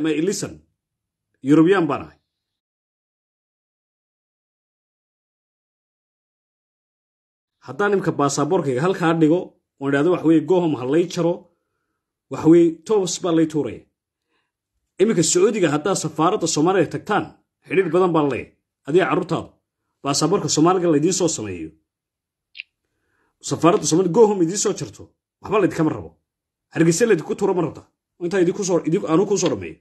mlison eurubiyaan baan ahay haddaan imka baasaboorkayga halkaa dhigo oon idhahdo waxa weye gohom ha lay jaro waxa weye tobs baa lay tuuraya iminka sacuudiga haddaad safaaradda soomaaliya tagtaan xidhiir badan baan leeyahy adiga carruurtaadu baasaboorka soomaaliga laydiin soo sameeyo safaaradda somalia gohom idiin soo jarto waxba laydikama rabo hargeysa laydinku tuura ma rabta intaa idinku soo idinku aanu ku soo dhameeyo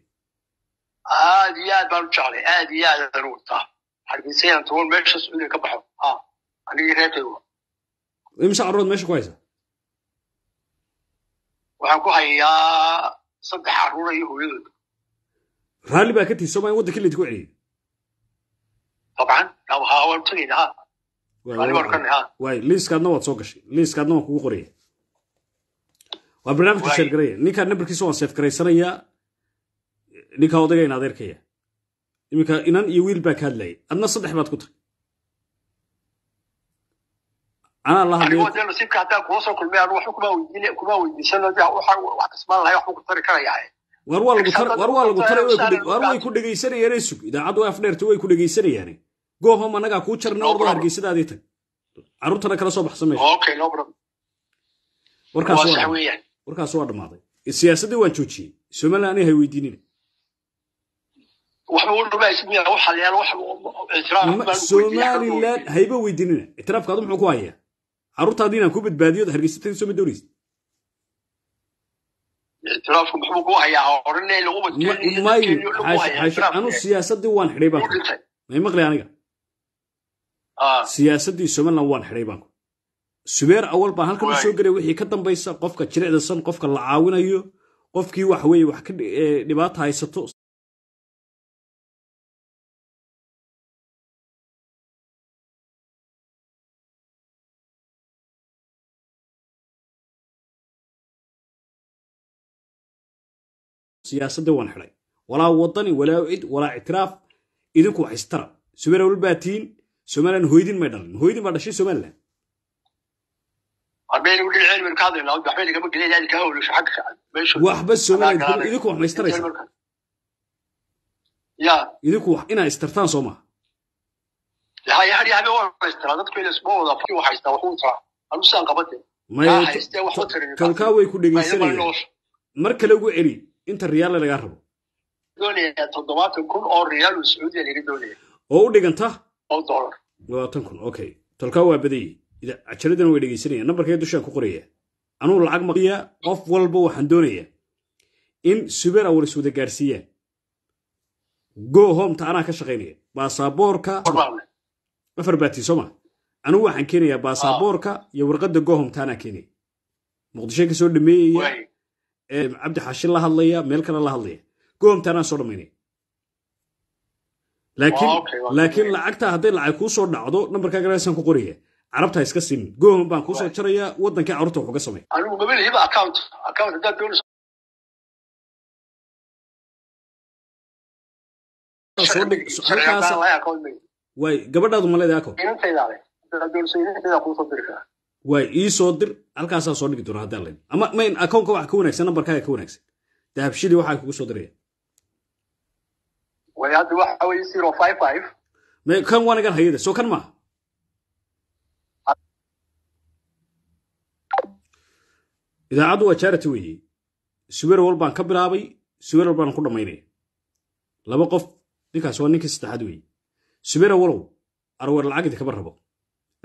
aad iyo aad baan u jeclay aad iyo aad ayaan u wataa xarbiisayaan tuwan meesha sacuudiga ka baxo a anigii reerkay wa imse carruurad meesha ku haysa waxaan ku hayaa saddex carruura iyo hooyadooda raalli baa ka tihi somaa in waddanka laydinku celiyay dabcan haa waan u tagaynaa ha raalli baan ka nahay ha waay liiskaadna waad soo gashay liiskaadna waan kugu qoraya waa barnaamijka sheergaraya ninkaa nambarkiisa waan seef ninkaa odayga in adeerkaya iminka inan iyo wiil baa ka hadlayay adna saddex baad ku tahay anaa la hadlaysibka haddaan kula soo kulmay anu waxba kuma weydiisan wax kasmaan lahay waxbuu ku tari karayaa eh. waar waa lagu tara waar way ku dhegaysanayaane eh, sug idaacaddu way afdheerta way ku dhegaysanayaane eh. goobham annagaa kuu jarna warba hargeysadaadii tag carruurtana kala soo baxsan meesha warkaas waa warkaas waa dhammaaday siyaasaddii waan joojiyey somalilan anay hay weydiinina somalilan hayba weydiinina itiraafkaadu muxuu ku hayaa caruurtaadii inaan ku badbaadiyo hargeysa tagi soo ma doonaysa anu siyaasadii waan xidhay baan may maqli aniga ah. siyaasadii somalilan waan xidhay baanku subeer awal baan halkan u soo gelay wixii ka dambaysa qofka jilicdasan qofka la caawinayo qofkii wax weeye wax ka eh, dhibaata haysato siyaasadda waan xidhay walaa wadani walaa cid walaa ictiraaf idinku wax istara subeer awal baa tiin somalilan hoydin may dhalin hoydin baa dhashay somalilan waxba somaidinku wax ma istaraysaa idinku wax inaa istartaan soo maha myakalkaa way ku dhegaysanayaan mar kale ugu celi inta riyaalle lagaa rabo oo u dhiganta labaatan kun okay talkaa waa badayey cajaladana way dhegeysanayaan nambarkee dushaan ku qoraya anuu lacag maqya qof walba waxaan doonayaa in subeer awal iswada gaarsiiyaan go homta anaa ka shaqaynaya baasaboorka afar baati soo maa anugu waxaan keenayaa baasaboorka iyo warqadda gohomta anaa keenaya muqdisho kasoo dhameeyaya cabdi xaashin la hadlaya meel kale la hadlaya gohomta anaa soo dhamaynaya laakiin lacagtaa hadday lacag kuu soo dhacdo nambarkaa garaasaan ku qoraya carabta iska simin goohan baan kuusoo jarayaa waddanka carurta wax uga samay waay gabadhaadu ma leedahay ako ii soo dir halkaasaa soo dhigi doonaa haddaan ama mayn akoonka waxa ka wanaagsan nambarkaaga ka wanaagsan dahabshidii waxaa kugu soo diraya kan waanigan hayada soo kan maaha idaacaddu waa jaarati weeye suwer walbaan ka bilaabay suwer walbaan ku dhammaynaya laba qof ninkaas waa ninkii saddexaad weeye subera walow arweer lacagdi kama rabo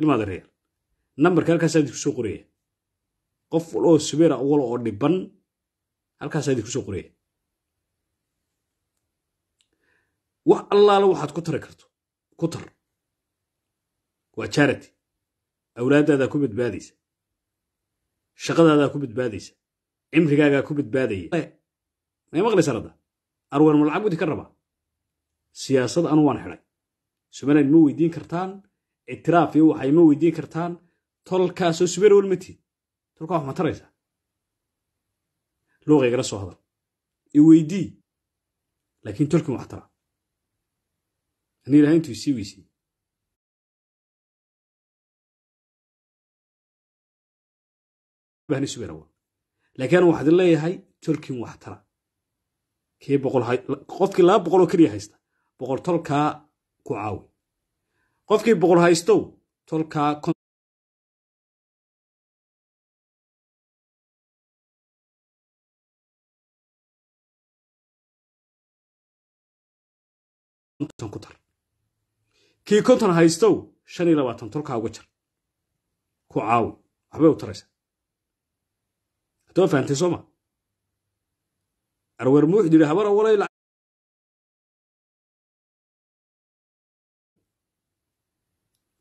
ilmaada reer nambarka halkaasaa idinku soo qoraya qof waloo subera walo oo dhiban halkaasaa idinku soo qoraya wax allaala waxaad ku tari karto ku tar waa jaarati awlaadaadaa ku badbaadaysa shaqadaadaa ku badbaadaysa cimrigaagaa ku badbaadaya may maqlaysa radda arwaan lacag gudi ka rabaa siyaasad anu waan xidhay somalilan ma weydiin kartaan ictiraaf iyo waxay ma weydiin kartaan tolkaasoo suberwal ma walmatiid tolkaa wax ma taraysaa luuqaygala soo hadal i weydii laakiin tolkin wax tara ani ilahay intuu isii weysiiyey venezuela laakiin an waxaadin leeyahay tolkin wax tara qofkii laba boqol oo keliya haysta boqol tolkaa ku caawi qofkii boqol haystow tolkaa ku tar kii konton haystow shan iyo labaatan tolkaa uga jar ku caawi waxbay u taraysa haddawa fahamtay sooma arweer muuxud yidhi habar awalay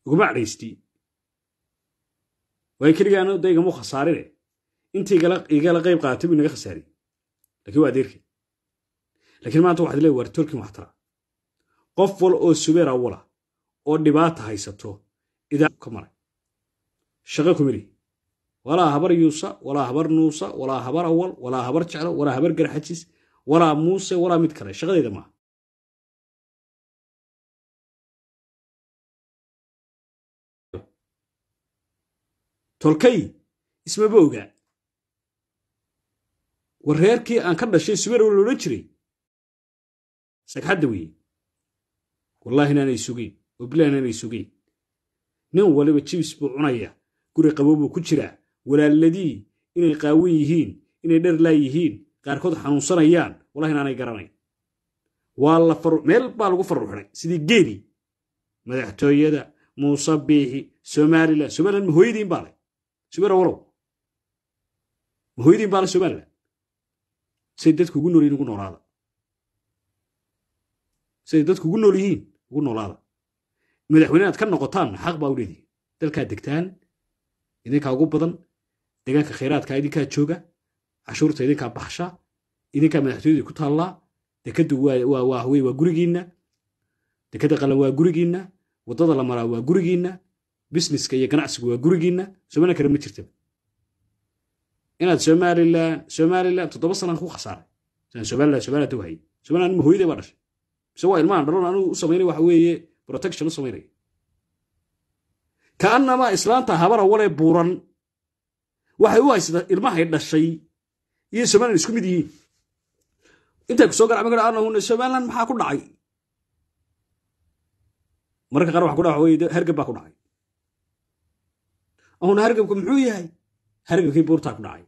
uguma cadhaystii waayo keligaana da igamu khasaarine inta igala qayb qaatay buu inaga khasaariyey lakiin waa adeerkay lakiin maanta waxaad leey waar tolkin qof wal oo subeer awala oo dhibaata haysato idaa ka maray shaqo kumidhi walaa habar yuusa walaa habar nuusa walaa habar awal walaa habar jeclo walaa habar garxajis walaa muuse walaa mid kale shaqadeeda maa tolkay ismaba ogaa war reerkii aan ka dhashay subeerwa loodhan jiray sagxadda weye wallaahi inaanay sugeen oo bilah inaanay sugeen nin waliba jibis buu cunaya guri qabow buu ku jiraa walaaladii inay qaawan yihiin inay dherlaa yihiin qaarkood xanuunsanayaan wallahi inaanay garanayn waa la meel baa lagu farruuxnay sidii geeli madaxtooyada muuse biixi somalilan somalilan mahooyadiin baa leh subeer walow mahooyadiin baa leh somalilan siday dadku ugu nool yihiin ugu noolaada siday dadku ugu nool yihiin ugu noolaada madaxweyne inaad ka noqotaan xaq baa u leedihin dalkaad degtaan idinkaa ugu badan deegaanka khayraadka idinkaa jooga cashuurta idinkaa baxsha idinkaa madaxtooyadu ku taallaa dekadu waa gurigiinna dekada qalan waa gurigiinna waddada la maraa waa gurigiinna busineska iyo ganacsigu waa gurigiinna somalilan kale ma jirta inaad somalilan somalilan toddoba sanaan ku khasaaray somalilan somalilan tau hayay somalilan ma hooyaday baa dhashay mise waa ilmahan dhalon anugu u samaynay waxa weeye protection u samaynaya ka annamaa islaanta habara walee buuran waxay u haysata ilmahay dhashay iyo somaliland isku mid yihiin intay ku soo garan anahuna somalilan maxaa ku dhacay mararka qaar waxa ku dhaca wey hargab baa ku dhacay ahuna hargabku muxuu yahay hargabkii buurtaa ku dhacay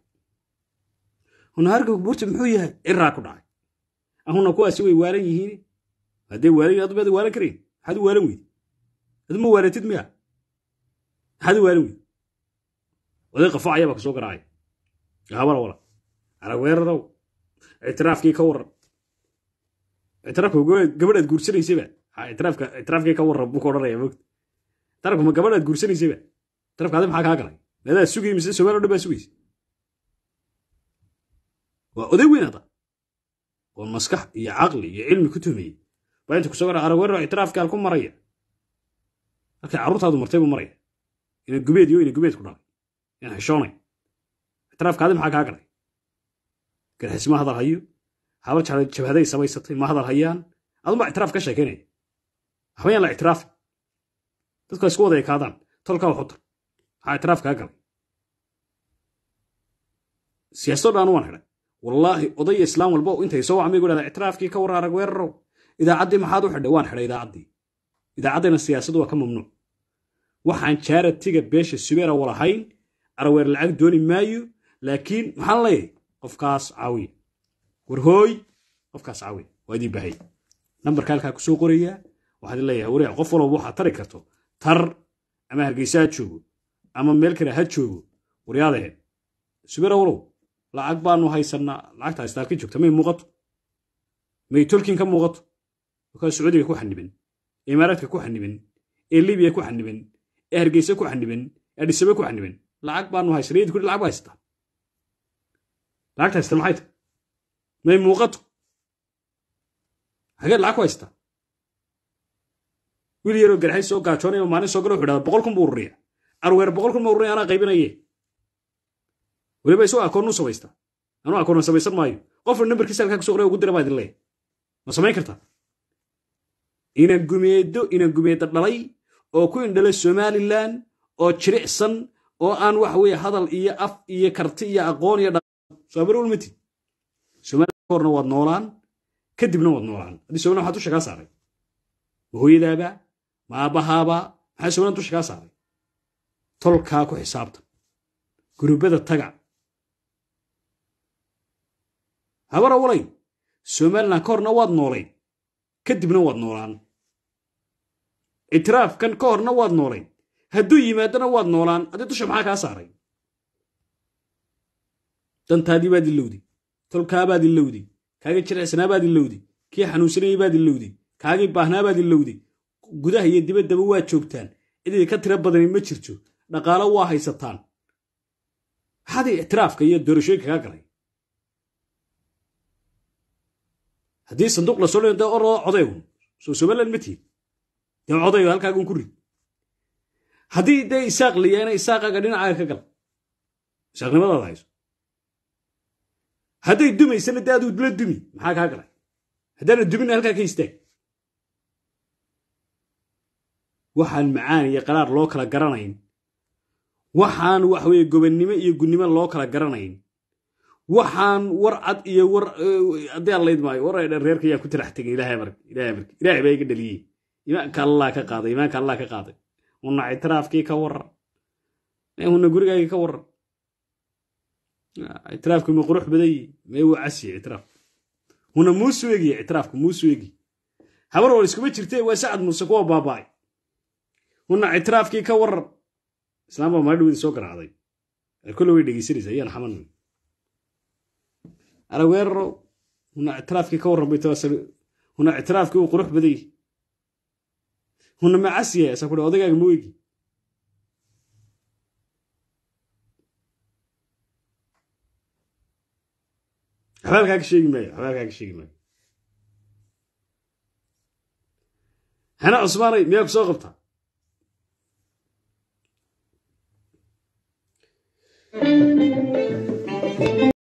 ahuna hargabku buurta muxuu yahay ciraa ku dhacay ahuna kuwaasi way waalan yihiin hadday waalan yihin admaad waalan karayn maxaad u waalan weydi aduma waalatid miya maxaad u waalan weydi oday qafacaya baa kasoo garaacay habala wala arag weerarow ictiraafkii ka warran ictiraafka gabadhaad guursanaysayba ictiraafka ictiraafkii ka warran buu ka odhanaya mogta tarabka ma gabadhaad guursanaysayba tarabka adi maxaa kaa galay maadaad sugay mise somaali o dhan baa sugaysa waa oday weyn ada oo maskax iyo caqli iyo cilmi ku tuhmayay baa inta kusoo gara arag ictiraafkaal ku maraya markay caruurtaadu martay buu maraya ina gubeed iyo ina gubeed ku dhalay inaan heshoonay ictiraafkaadi maxaa kaa galay garxis ma hadal hayo habal jabhaday samaysatay ma hadal hayaan adunbaa ictiraaf ka sheekaynaya waxbayaan la ictiraafi dadku ha isku wadaya kaadaan tolkaa waxu tar maxaa ictiraaf kaa galay siyaasado dhaan waan hidhay wallaahi odaya islaam walba intay soo wacmay gu ictiraafkii ka war arag weerarow idaacaddii maxaad u xidhay waan xidhay idaacaddii idaacaddayna siyaasadu waa ka mamnuuc waxaan jaaratiga beesha subeera walahayn araweer lacag dooni maayo laakiin maxaan leeyahay qofkaas caawiya war qofkaas caawiya waa idiin bahay nambarka halkaa kusoo qorayaa waxaad leeyahay wareec qof walba waxaa tari karto tar ama hargeysa ha joogo ama meel kale ha joogo waryaadeen eh, subera walow lacag baanu haysannaa lacagta istaalka joogta may muuqato may tolkin ka muuqato markaa sacuudiga ku xaniban ee imaaraadka ku xaniban ee libiya ku xaniban ee hargeysa ku xaniban ee adhisabe ku xaniban lacag baanu hay shariyaddi kudhi lacag ba haysata lacagta haysata maxay tahay may muuqato hageed lacag ku haysataa wiil yaroo garxay soo gaajoonay gaajoonaya maalin soo gala wuxu dhahda boqol kun buu ururiya arweer boqol kun ma ururiya anaa qaybinaye weliba isagoo akoonnuu samaystaa anuu akoona samaysan maayo qofna nambarkiisa halkaa kuso qoraya ugu dira baa idin leeyahay ma samayn kartaa inaan gumeedo inaan gumeedo dhalay oo ku indhala somalilan oo jiricsan oo aan wax weeye hadal iyo af iyo karti iyo aqoon iyo somalmiti somalhorna waad noolaan kadibna waad noolaan haddii somaliya waxaa dusha kaa saaray ma hooyadaaba ma aabbahaaba maxaa somaliya dusha kaa saaray tolkaa ku xisaabta gurubada taga habara walay somalilan ka waad noolayd kadibna waad noolaan itiraafkan ka horna waad noolayd hadduu yimaadana waad noolaan addi dusha maxaa kaa saaray dantaadii baad ilowdi tolkaabaad ilowdi kaagii jiricsnaabaad ilowdi kii xanuunsanayey baad ilowdi kaagii baahnaabaad ilowdi gudaha iyo dibaddaba waa joogtaan cidii ka tira badani ma jirto dhaqaalo waa haysataan maxaadii ictiraafka iyo doorashooyinka kaa galay haddii sanduuq la soo dhinta oroo codaygu soo somalan ma tiid dee codayo halkaagun ku rid haddii dee isaaq la yeena isaaqaaga dhinacaga ka gal isaaqnimadaada hayso hadday dumaysana dee aduu la dumi maxaa kaa galay haddaana dumina halkaa ka istaag waxaan macaan iyo qaraar loo kala garanayn waxaan waxweye gobannimo iyo gunnimo loo kala garanayn waxaan war cad iyo war eh, haddii aan layd maayo war reerka ayaan ku talax tegay ilaahay marka ilaahay marka ilaahay baa iga dhaliyey imaanka allah ka qaaday imaanka allah ka qaaday una ictiraafkii ka warar una gurigaagii ka waran ictiraafkii ma qurux badayi mee wuu casiye ictiraaf huna muusuu egiye ictiraafku muusuu egi habar war iskuma jirte waa sacad muuse kuwa baaba'ay huna ictiraafkii ka waran islaam baa mala soo garaacday kolle way dhegeysanaysa iyaan xaman araweeraro una ictiraafkii ka warran bay tawaasal huna ictiraafkii wuu qurux badayi hunama casiya sa kure odagaaga ma wegi waxbaa sheegi maayo waxbaa sheegi maayo hana cusmaanay miyaa ku soo qabta